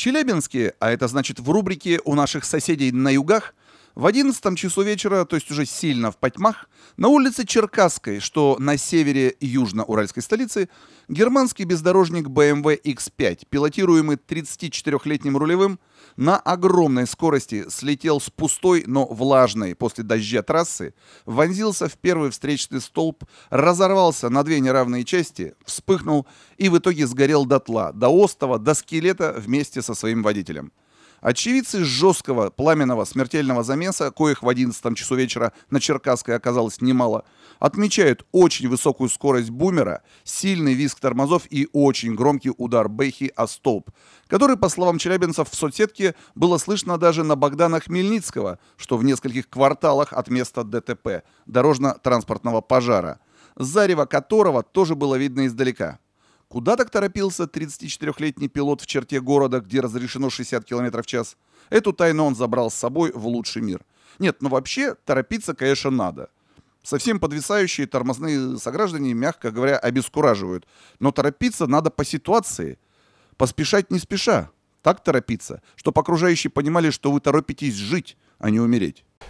Челябинске, а это значит в рубрике «У наших соседей на югах» В 11 часу вечера, то есть уже сильно в потьмах, на улице Черкасской, что на севере южно-уральской столицы, германский бездорожник BMW X5, пилотируемый 34-летним рулевым, на огромной скорости слетел с пустой, но влажной после дождя трассы, вонзился в первый встречный столб, разорвался на две неравные части, вспыхнул и в итоге сгорел дотла, до остова, до скелета вместе со своим водителем. Очевидцы жесткого, пламенного, смертельного замеса, коих в 11 часу вечера на Черкасской оказалось немало, отмечают очень высокую скорость бумера, сильный визг тормозов и очень громкий удар бэхи о столб, который, по словам челябинцев, в соцсетке было слышно даже на Богдана Хмельницкого, что в нескольких кварталах от места ДТП, дорожно-транспортного пожара, зарево которого тоже было видно издалека. Куда так торопился 34-летний пилот в черте города, где разрешено 60 км в час? Эту тайну он забрал с собой в лучший мир. Нет, ну вообще торопиться, конечно, надо. Совсем подвисающие тормозные сограждане, мягко говоря, обескураживают. Но торопиться надо по ситуации. Поспешать не спеша. Так торопиться, чтобы окружающие понимали, что вы торопитесь жить, а не умереть.